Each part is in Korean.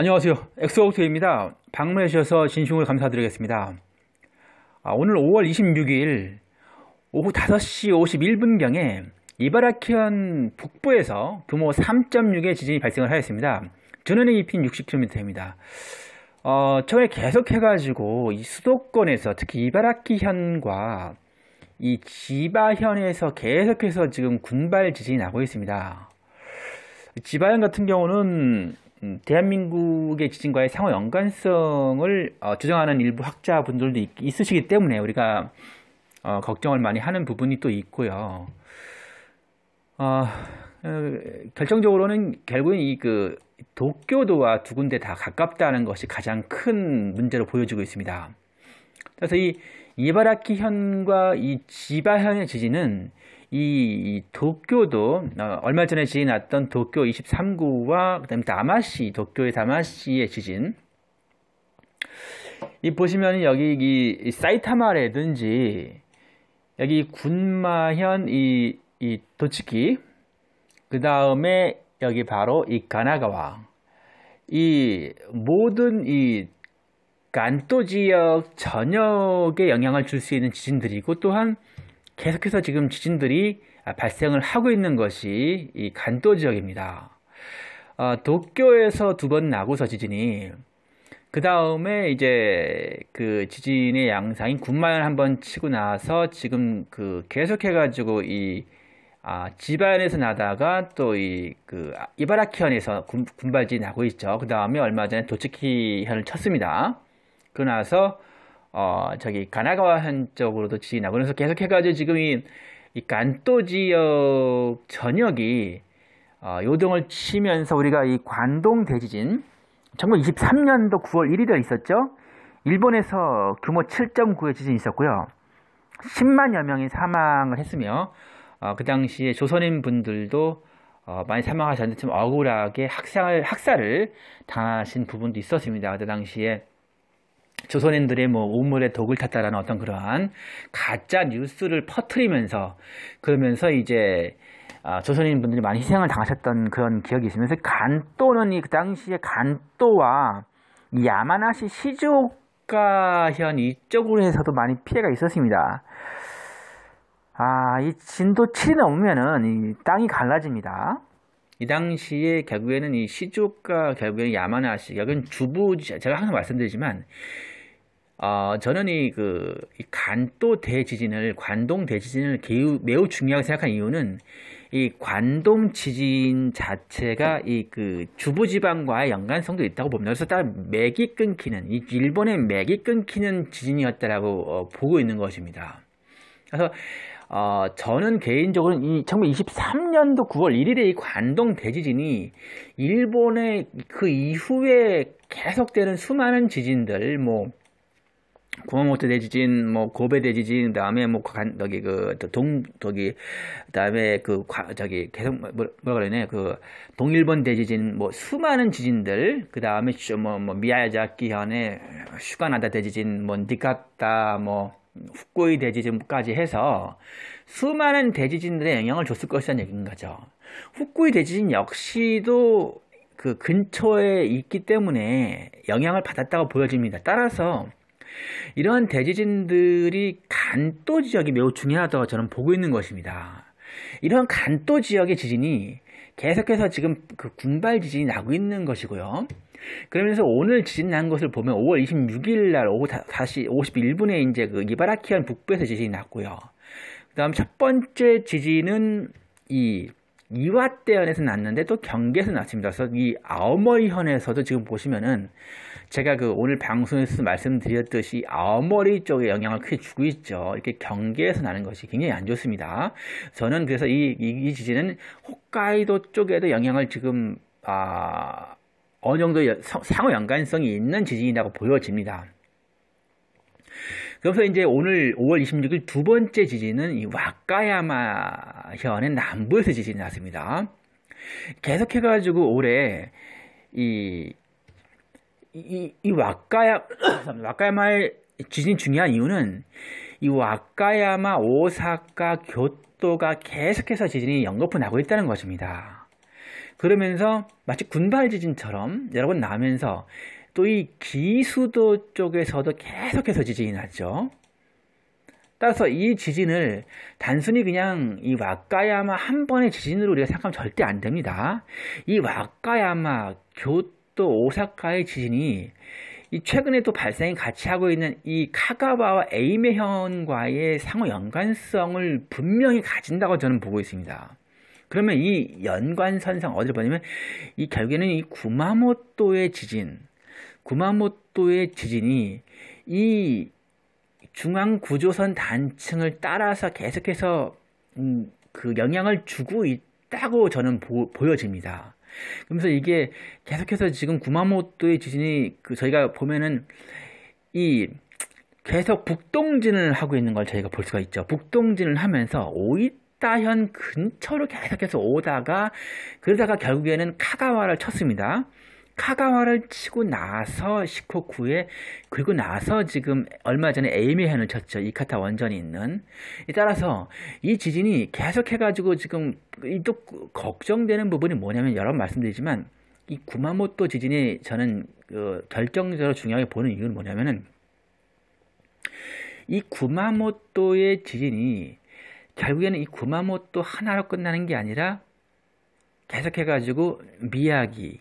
안녕하세요. 엑소옥스입니다. 방문해 주셔서 진심으로 감사드리겠습니다. 아, 오늘 5월 26일 오후 5시 51분경에 이바라키현 북부에서 규모 3.6의 지진이 발생을 하였습니다. 전원의 입힌 60km입니다. 어, 최근에 계속해가지고 이 수도권에서 특히 이바라키현과 이 지바현에서 계속해서 지금 군발 지진이 나고 있습니다. 지바현 같은 경우는 음. 대한민국의 지진과의 상호 연관성을 어, 주장하는 일부 학자분들도 있, 있으시기 때문에 우리가 어, 걱정을 많이 하는 부분이 또 있고요. 어, 어 결정적으로는 결국은이그 도쿄도와 두 군데 다 가깝다는 것이 가장 큰 문제로 보여지고 있습니다. 그래서 이 이바라키현과 이 지바현의 지진은 이 도쿄도 어, 얼마 전에 지났던 진 도쿄 23구와 그다음에 다마시 도쿄의 다마시의 지진 이 보시면 여기 이 사이타마라든지 여기 군마현 이, 이 도치키 그 다음에 여기 바로 이 가나가와 이 모든 이 간토 지역 전역에 영향을 줄 수 있는 지진들이고 또한 계속해서 지금 지진들이 아, 발생을 하고 있는 것이 이 간도 지역입니다. 어, 도쿄에서 두 번 나고서 지진이 그 다음에 이제 그 지진의 양상인 군만을 한번 치고 나서 지금 그 계속해가지고 이 아, 지바현에서 나다가 또 이 그 이바라키현에서 군, 발진이 나고 있죠. 그 다음에 얼마 전에 도치키현을 쳤습니다. 그 나서 어, 저기 가나가와현 쪽으로도 지나고 그래서 계속 해가지고 지금 이, 이 간또 지역 전역이 어, 요동을 치면서 우리가 이 관동 대지진 1923년도 9월 1일에 있었죠. 일본에서 규모 7.9의 지진이 있었고요. 10만여 명이 사망을 했으며 어, 그 당시에 조선인 분들도 어, 많이 사망하셨는데 좀 억울하게 학살, 학살을 당하신 부분도 있었습니다. 그 당시에 조선인들의 뭐 오물에 독을 탔다라는 어떤 그러한 가짜 뉴스를 퍼뜨리면서 그러면서 이제 아, 조선인 분들이 많이 희생을 당하셨던 그런 기억이 있으면서 간또는 이그 당시에 간또와 야마나시 시조가현 이쪽으로 해서도 많이 피해가 있었습니다. 아, 이 진도 7이 넘으면은 이 땅이 갈라집니다. 이 당시에 결국에는 이 시조가 결국에는 야마나시 결국 주부 제가 항상 말씀드리지만 어, 저는 이그 간도 대지진을 관동 대지진을 매우, 매우 중요하게 생각한 이유는 이 관동 지진 자체가 이 그 주부 지방과의 연관성도 있다고 봅니다. 그래서 딱 맥이 끊기는 이 일본의 맥이 끊기는 지진이었다라고 어, 보고 있는 것입니다. 그래서 어, 저는 개인적으로 이 1923년도 9월 1일에 이 관동 대지진이 일본의 그 이후에 계속되는 수많은 지진들, 뭐, 구마모토 대지진, 뭐 고베 대지진, 그다음에 뭐 간, 저기 그동 저기 그다음에 그 과, 저기 계속 뭐, 뭐, 뭐라 그러네 그 동일본 대지진, 뭐 수많은 지진들, 그다음에 뭐뭐 뭐, 뭐 미야자키 현의 슈가나다 대지진, 뭐 니카타, 뭐 후쿠이 대지진까지 해서 수많은 대지진들의 영향을 줬을 것이라는 얘기인 거죠. 후쿠이 대지진 역시도 그 근처에 있기 때문에 영향을 받았다고 보여집니다. 따라서 이러한 대지진들이 간도 지역이 매우 중요하다고 저는 보고 있는 것입니다. 이런 간도 지역의 지진이 계속해서 지금 그 군발 지진이 나고 있는 것이고요. 그러면서 오늘 지진 난 것을 보면 5월 26일 날 오후 5시 51분에 이제 그 이바라키현 북부에서 지진이 났고요. 그다음 첫 번째 지진은 이 이와대현에서 났는데 또 경계에서 났습니다. 그래서 이아머리현에서도 지금 보시면은 제가 그 오늘 방송에서 말씀드렸듯이 아머리 쪽에 영향을 크게 주고 있죠. 이렇게 경계에서 나는 것이 굉장히 안 좋습니다. 저는 그래서 이, 이, 이 지진은 홋카이도 쪽에도 영향을 지금 아 어느 정도 상호 연관성이 있는 지진이라고 보여집니다. 그래서 이제 오늘 5월 26일 두 번째 지진은 이 와카야마 현의 남부에서 지진이 났습니다. 계속해가지고 올해 이, 이, 이 와카야, 와카야마의 지진 중요한 이유는 이 와카야마, 오사카, 교토가 계속해서 지진이 연거푸 나고 있다는 것입니다. 그러면서 마치 군발 지진처럼 여러 번 나면서 또이 기수도 쪽에서도 계속해서 지진이 났죠. 따라서 이 지진을 단순히 그냥 이 와카야마 한 번의 지진으로 우리가 생각하면 절대 안 됩니다. 이 와카야마, 교토, 오사카의 지진이 이 최근에 또 발생이 같이 하고 있는 이카가바와 에이메현과의 상호 연관성을 분명히 가진다고 저는 보고 있습니다. 그러면 이 연관선상 어디를 보냐면 이 결국에는 이 구마모토의 지진 구마모토의 지진이 이 중앙 구조선 단층을 따라서 계속해서 음, 그 영향을 주고 있다고 저는 보, 여집니다 그러면서 이게 계속해서 지금 구마모토의 지진이 그 저희가 보면은 이 계속 북동진을 하고 있는 걸 저희가 볼 수가 있죠. 북동진을 하면서 오이타현 근처로 계속해서 오다가 그러다가 결국에는 카가와를 쳤습니다. 카가와를 치고 나서 시코쿠에 그리고 나서 지금 얼마 전에 에이미현을 쳤죠. 이카타 원전이 있는. 따라서 이 지진이 계속해가지고 지금 또 걱정되는 부분이 뭐냐면 여러 번 말씀드리지만 이 구마모토 지진이 저는 그 결정적으로 중요하게 보는 이유는 뭐냐면은 이 구마모토의 지진이 결국에는 이 구마모토 하나로 끝나는 게 아니라 계속해가지고 미야기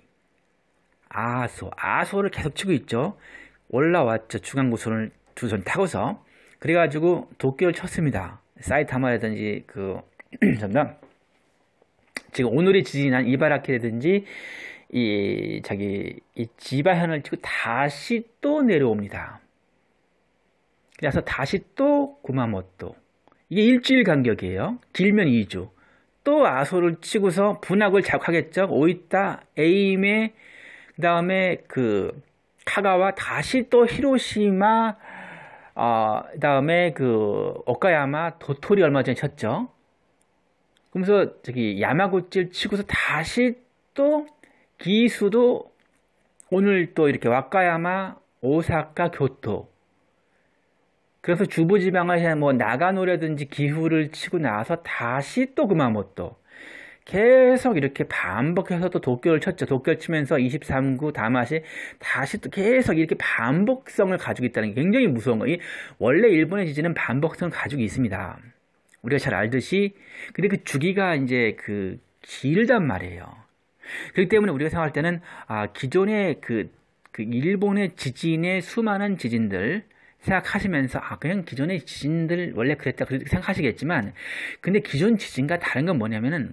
아소, 아소를 계속 치고 있죠. 올라왔죠. 중앙구선을두 손 타고서. 그래가지고 도끼를 쳤습니다. 사이타마라든지 그, 잠깐. 지금 오늘의 지진이 난 이바라키라든지 이 자기 이 지바현을 치고 다시 또 내려옵니다. 그래서 다시 또 구마모토. 이게 일주일 간격이에요. 길면 2주. 또 아소를 치고서 분학을 작하겠죠. 오이타 에임의 그 다음에 그 카가와 다시 또 히로시마 어, 그 다음에 그 오카야마 도토리 얼마 전에 쳤죠. 그러면서 저기 야마구찌를 치고서 다시 또 기수도 오늘 또 이렇게 와카야마 오사카 교토 그래서 주부지방을 뭐 나가노라든지 기후를 치고 나서 다시 또그마모토 계속 이렇게 반복해서 또 도쿄를 쳤죠. 도쿄를 치면서 23구 다마시 다시 또 계속 이렇게 반복성을 가지고 있다는 게 굉장히 무서운 거예요. 원래 일본의 지진은 반복성을 가지고 있습니다. 우리가 잘 알듯이 근데 그 주기가 이제 그 길단 말이에요. 그렇기 때문에 우리가 생각할 때는 아 기존의 그, 그 일본의 지진의 수많은 지진들 생각하시면서 아 그냥 기존의 지진들 원래 그랬다 그렇게 생각하시겠지만 근데 기존 지진과 다른 건 뭐냐면은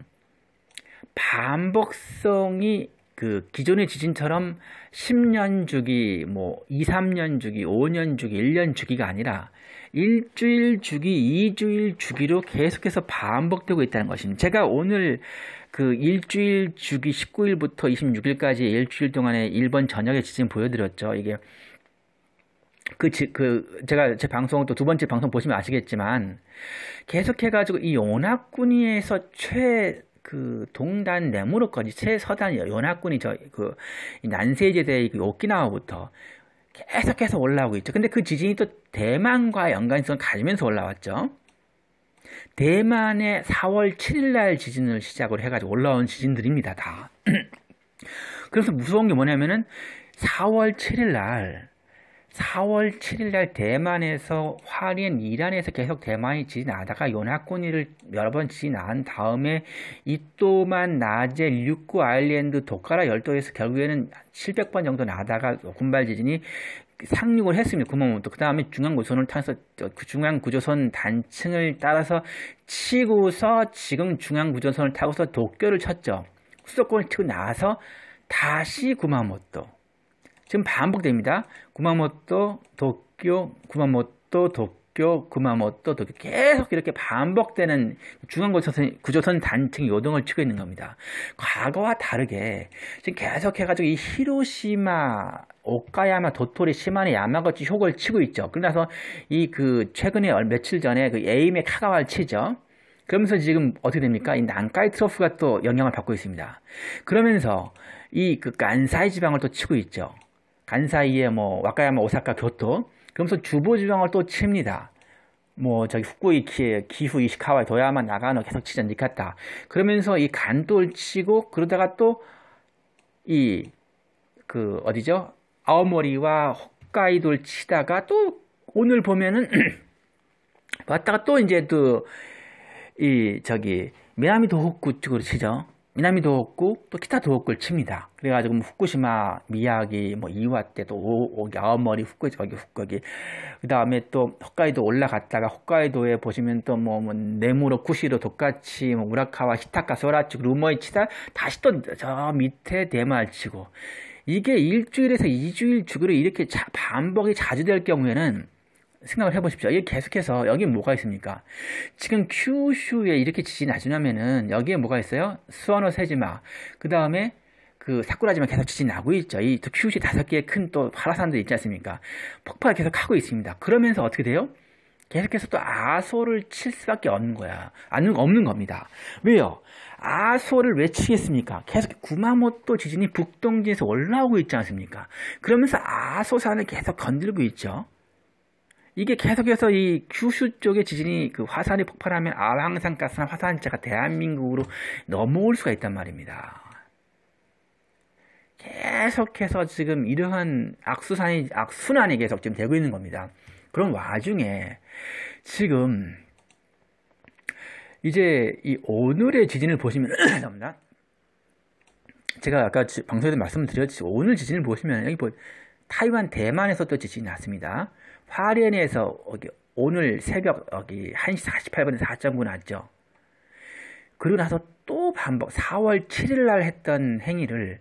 반복성이 그 기존의 지진처럼 10년 주기, 뭐 2, 3년 주기, 5년 주기, 1년 주기가 아니라 일주일 주기, 2주일 주기로 계속해서 반복되고 있다는 것입니다. 제가 오늘 그 일주일 주기 19일부터 26일까지 일주일 동안에 일본 전역의 지진 보여드렸죠. 이게 그, 지, 그, 제가 제 방송 또 두 번째 방송 보시면 아시겠지만 계속해가지고 이 요나쿠니에서 최그 동단 내무로까지 최서단 연합군이 저 그 난세제대의 그 오키나와부터 계속해서 올라오고 있죠. 근데 그 지진이 또 대만과 연관성을 가지면서 올라왔죠. 대만의 4월 7일 날 지진을 시작으로 해가지고 올라온 지진들입니다, 다. 그래서 무서운 게 뭐냐면은 4월 7일 날 4월 7일 날 대만에서 화린 이란에서 계속 대만이 지나다가 요나코니를 여러 번 지난 다음에 이 또만 낮에 류쿠 아일랜드 도카라 열도에서 결국에는 700번 정도 나다가 군발 지진이 상륙을 했습니다. 구멍부터. 그 다음에 중앙 구조선을 타서 그 중앙 구조선 단층을 따라서 치고서 지금 중앙 구조선을 타고서 도쿄를 쳤죠. 수도권을 치고 나서 다시 구마모토. 지금 반복됩니다. 구마모토, 도쿄, 구마모토, 도쿄, 구마모토, 도쿄 계속 이렇게 반복되는 중앙 고조선 구조선 단층 요동을 치고 있는 겁니다. 과거와 다르게 지금 계속 해가지고 이 히로시마 오카야마, 도토리, 시마네, 야마거치 효과를 치고 있죠. 그러나서 이 그 최근에 며칠 전에 그 에임의 카가와를 치죠. 그러면서 지금 어떻게 됩니까? 이 난카이 트로프가또 영향을 받고 있습니다. 그러면서 이 그 간사이 지방을 또 치고 있죠. 간사이에 뭐 와카야마 오사카 교토 그러면서 주보지방을 또 칩니다. 뭐 저기 후쿠이키에 기후 이시카와 도야마 나가노 계속 치자 니카타 그러면서 이간도를 치고 그러다가 또 이 그 어디죠 아오모리와 홋카이도를 치다가 또 오늘 보면은 왔다가 또 이제 또이 저기 미나미도 호쿠 쪽으로 치죠 미나미도 없고 또 기타 도옥을 칩니다. 그래가지고 뭐 후쿠시마 미야기 뭐 이와 때도 오오기 아머리 후쿠지 여기 후쿠기 그 다음에 또 홋카이도 올라갔다가 홋카이도에 보시면 또 뭐 뭐네모로 쿠시로 도카치 뭐 우라카와 히타카 소라치 루머이치다 다시 또 저 밑에 대마치고 이게 일주일에서 이주일 주기로 이렇게 자, 반복이 자주 될 경우에는 생각을 해보십시오. 이게 계속해서 여기 뭐가 있습니까? 지금 큐슈에 이렇게 지진이 나지나면은 여기에 뭐가 있어요? 수원호 세지마. 그 다음에 그 사쿠라지만 계속 지진 나고 있죠. 이 큐슈 다섯 개의 큰또 파라산도 있지 않습니까? 폭발 계속 하고 있습니다. 그러면서 어떻게 돼요? 계속해서 또 아소를 칠 수밖에 없는 거야. 아는 없는 겁니다. 왜요? 아소를 왜 치겠습니까? 계속 구마모토 지진이 북동지에서 올라오고 있지 않습니까? 그러면서 아소산을 계속 건들고 있죠. 이게 계속해서 이 규슈 쪽에 지진이 그 화산이 폭발하면 아황산 가스나 화산재가 대한민국으로 넘어올 수가 있단 말입니다. 계속해서 지금 이러한 악수산이 악순환이 계속 지금 되고 있는 겁니다. 그런 와중에 지금 이제 이 오늘의 지진을 보시면 죄송합니다. 제가 아까 방송에서 말씀드렸지 오늘 지진을 보시면 여기 보, 뭐 타이완 대만에서 또 지진이 났습니다. 파리엔에서 오늘 새벽 여기 1시 48분에 4.9 났죠. 그리고 나서 또 반복 4월 7일 날 했던 행위를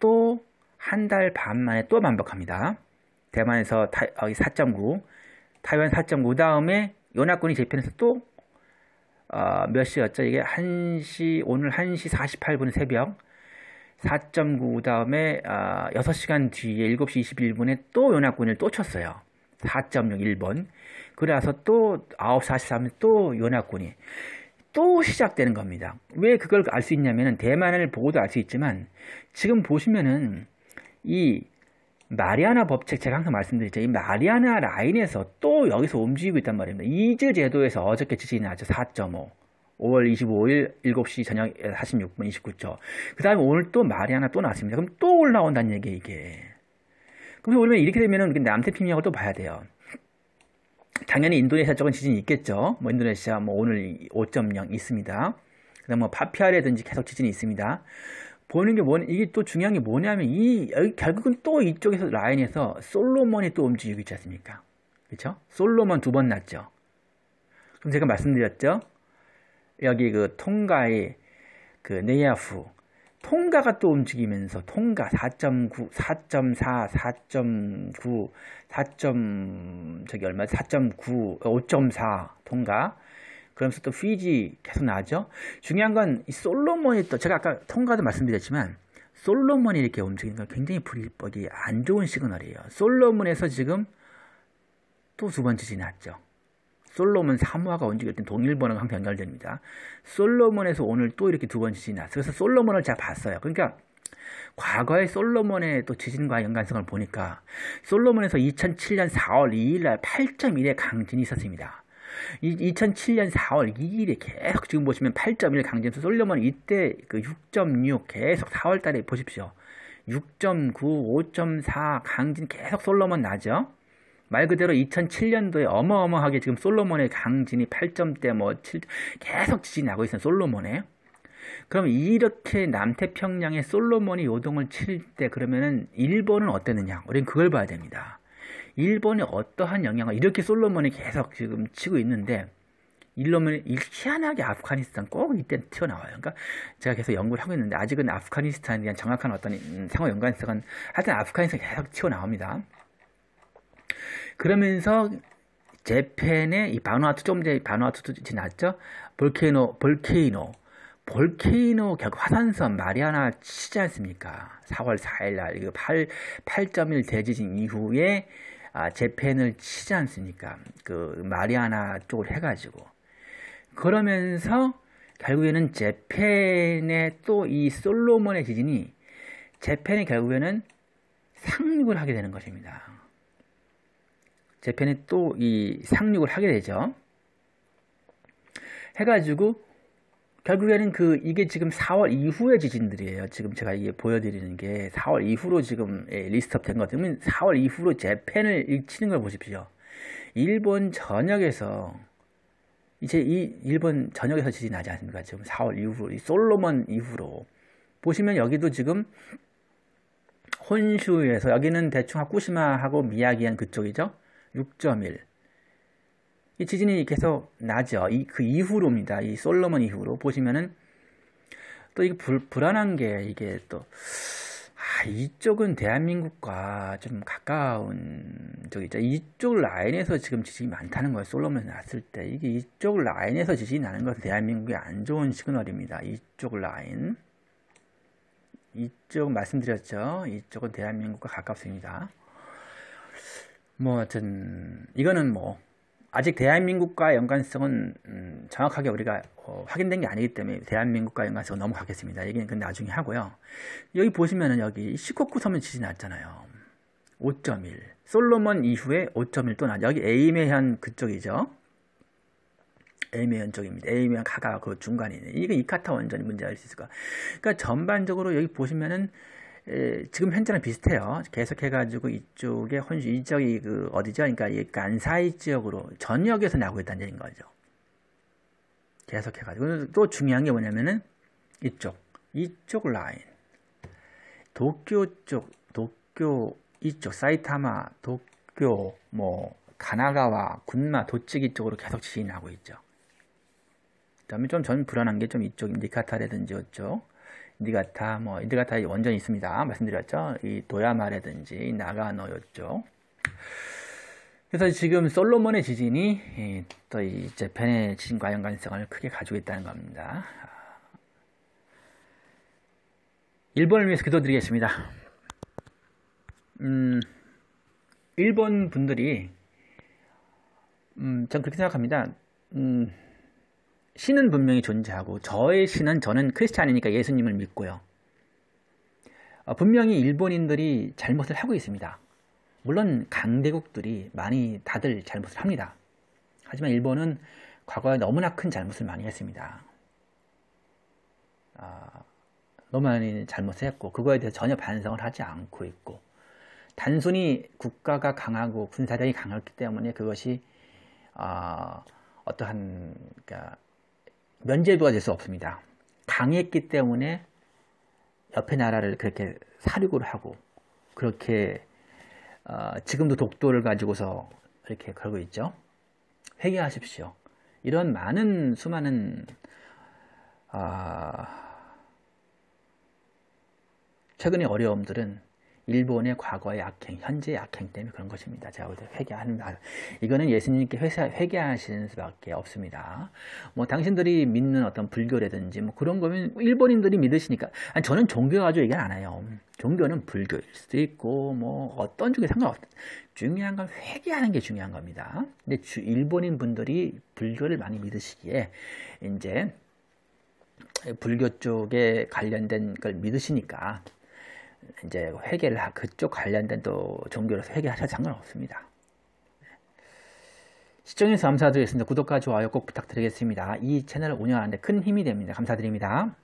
또 한 달 반 만에 또 반복합니다. 대만에서 타, 어, 4.9 타이완 4.9 다음에 연합군이 재편해서 또 어, 몇 시였죠? 이게 1시 오늘 1시 48분 새벽 4.9 다음에 어, 6시간 뒤에 7시 21분에 또 연합군을 또 쳤어요. 4.0 1번. 그래서 또 943은 또 연합군이 또 시작되는 겁니다. 왜 그걸 알 수 있냐면은 대만을 보고도 알 수 있지만 지금 보시면은 이 마리아나 법칙 제가 항상 말씀드리죠. 이 마리아나 라인에서 또 여기서 움직이고 있단 말입니다. 이즈 제도에서 어저께 지진이 나죠. 4.5. 5월 25일 7시 저녁 46분 29초. 그 다음에 오늘 또 마리아나 또나왔습니다 그럼 또 올라온다는 얘기 예요 이게. 그래 그러면 이렇게 되면은 남태평양을 또 봐야 돼요. 당연히 인도네시아 쪽은 지진이 있겠죠. 뭐 인도네시아 뭐 오늘 5.0 있습니다. 그다음 뭐 파피아라든지 계속 지진이 있습니다. 보는 게 뭐냐 이게 또 중요한 게 뭐냐면 이 어, 결국은 또 이쪽에서 라인에서 솔로몬이 또 움직이고 있지 않습니까? 그렇 솔로몬 두 번 났죠. 그럼 제가 말씀드렸죠. 여기 그 통가의 그 네야후 통가가 또 움직이면서 통가 4.9, 4.4, 4.9, 4. 저기 얼마 4.9, 5.4 통가. 그러면서 또 휘지 계속 나죠. 중요한 건 이 솔로몬이 또 제가 아까 통가도 말씀드렸지만 솔로몬이 이렇게 움직이는 건 굉장히 불법이안 좋은 시그널이에요. 솔로몬에서 지금 또 두 번째 지났죠. 솔로몬 사무화가 움직일 때 동일 번호가 항상 연결됩니다. 솔로몬에서 오늘 또 이렇게 두 번 지진이 났어요. 그래서 솔로몬을 잘 봤어요. 그러니까 과거의 솔로몬의 또 지진과 연관성을 보니까 솔로몬에서 2007년 4월 2일 날 8.1의 강진이 있었습니다. 2007년 4월 2일에 계속 지금 보시면 8.1 강진에서 솔로몬 이때 그 6.6 계속 4월 달에 보십시오. 6.9, 5.4 강진 계속 솔로몬 나죠. 말 그대로 2007년도에 어마어마하게 지금 솔로몬의 강진이 8점대 뭐 7, 계속 지진이 나고 있어요. 솔로몬에. 그럼 이렇게 남태평양에 솔로몬이 요동을 칠 때 그러면은 일본은 어땠느냐? 우린 그걸 봐야 됩니다. 일본이 어떠한 영향을 이렇게 솔로몬이 계속 지금 치고 있는데 일로면 희한하게 아프가니스탄 꼭 이때 튀어나와요. 그러니까 제가 계속 연구를 하고 있는데 아직은 아프가니스탄에 대한 정확한 어떤 생활 음, 연관성은 하여튼 아프가니스탄 계속 튀어나옵니다. 그러면서 재팬의 이 바누아투 조금 전에 바누아투도 지났죠. 볼케이노 볼케이노 볼케이노 결국 화산섬 마리아나 치지 않습니까? 4월 4일 날 8, 8.1 대지진 이후에 아, 재팬을 치지 않습니까? 그 마리아나 쪽을 해가지고 그러면서 결국에는 재팬의 또 이 솔로몬의 지진이 재팬이 결국에는 상륙을 하게 되는 것입니다. 재팬이 또 이 상륙을 하게 되죠. 해가지고 결국에는 그 이게 지금 4월 이후의 지진들이에요. 지금 제가 이게 보여드리는 게 4월 이후로 지금 예, 리스트업된 것. 그러면 4월 이후로 재팬을 일 치는 걸 보십시오. 일본 전역에서 이제 이 일본 전역에서 지진 나지 않습니까? 지금 4월 이후로 이 솔로몬 이후로 보시면 여기도 지금 혼슈에서 여기는 대충 후쿠시마하고 미야기현 그쪽이죠. 6.1. 이 지진이 계속 나죠. 이, 그 이후로입니다. 이 솔로몬 이후로. 보시면은 또 이게 불, 불안한 게 이게 또, 아, 이쪽은 대한민국과 좀 가까운 저기 있죠. 이쪽 라인에서 지금 지진이 많다는 거예요. 솔로몬이 났을 때. 이게 이쪽 라인에서 지진이 나는 것은 대한민국의 안 좋은 시그널입니다. 이쪽 라인. 이쪽 말씀드렸죠. 이쪽은 대한민국과 가깝습니다. 뭐 하여튼 이거는 뭐 아직 대한민국과 연관성은 음, 정확하게 우리가 어, 확인된 게 아니기 때문에 대한민국과 연관성은 넘어가겠습니다. 얘기는 근데 나중에 하고요. 여기 보시면은 여기 시코쿠 섬면 지진 났잖아요. 5.1 솔로몬 이후에 5.1 또 나. 여기 에이메현 그쪽이죠. 에이메현 쪽입니다. 에이메현 가가 그 중간에 있는 이거 이카타 원전이 문제수 있을 까 그러니까 전반적으로 여기 보시면은 지금 현재랑 비슷해요. 계속해가지고 이쪽에 혼주 이쪽이 그 어디죠? 그러니까 이 간사이 지역으로 전역에서 나고 오 있다는 얘기인 거죠. 계속해가지고 또 중요한 게 뭐냐면은 이쪽 이쪽 라인 도쿄 쪽 도쿄 이쪽 사이타마 도쿄 뭐 가나가와 군마 도치기 쪽으로 계속 지진이 나고 있죠. 그다음에 좀 전 불안한 게 좀 이쪽 니카타라든지 이쪽 니가타 뭐이들가타 원전이 있습니다. 말씀드렸죠. 이 도야마라든지 나가노 이쪽. 그래서 지금 솔로몬의 지진이 예, 또이 재팬의 지진과 연관성을 크게 가지고 있다는 겁니다. 일본을 위해서 기도드리겠습니다. 음, 일본 분들이 음, 전 그렇게 생각합니다. 음, 신은 분명히 존재하고 저의 신은 저는 크리스찬이니까 예수님을 믿고요. 어, 분명히 일본인들이 잘못을 하고 있습니다. 물론 강대국들이 많이 다들 잘못을 합니다. 하지만 일본은 과거에 너무나 큰 잘못을 많이 했습니다. 아, 너무 많이 잘못을 했고 그거에 대해서 전혀 반성을 하지 않고 있고 단순히 국가가 강하고 군사력이 강했기 때문에 그것이 아, 어떠한 그러니까 면제부가 될 수 없습니다. 강했기 때문에 옆에 나라를 그렇게 사륙을 하고 그렇게 어, 지금도 독도를 가지고서 이렇게 걸고 있죠. 회개하십시오. 이런 많은 수많은 어, 최근의 어려움들은 일본의 과거의 악행, 현재의 악행 때문에 그런 것입니다. 자, 우리 때 회개하는 말. 아, 이거는 예수님께 회사, 회개하시는 수밖에 없습니다. 뭐 당신들이 믿는 어떤 불교라든지 뭐 그런 거면 일본인들이 믿으시니까 아니, 저는 종교 가지고 얘기 안 해요. 종교는 불교일 수도 있고 뭐 어떤 쪽에 상관없다. 중요한 건 회개하는 게 중요한 겁니다. 근데 주, 일본인 분들이 불교를 많이 믿으시기에 이제 불교 쪽에 관련된 걸 믿으시니까 이제 회계를 그쪽 관련된 또 종교로서 회계하셔도 상관없습니다. 시청해서 주셔 감사드리겠습니다. 구독과 좋아요 꼭 부탁드리겠습니다. 이 채널을 운영하는데 큰 힘이 됩니다. 감사드립니다.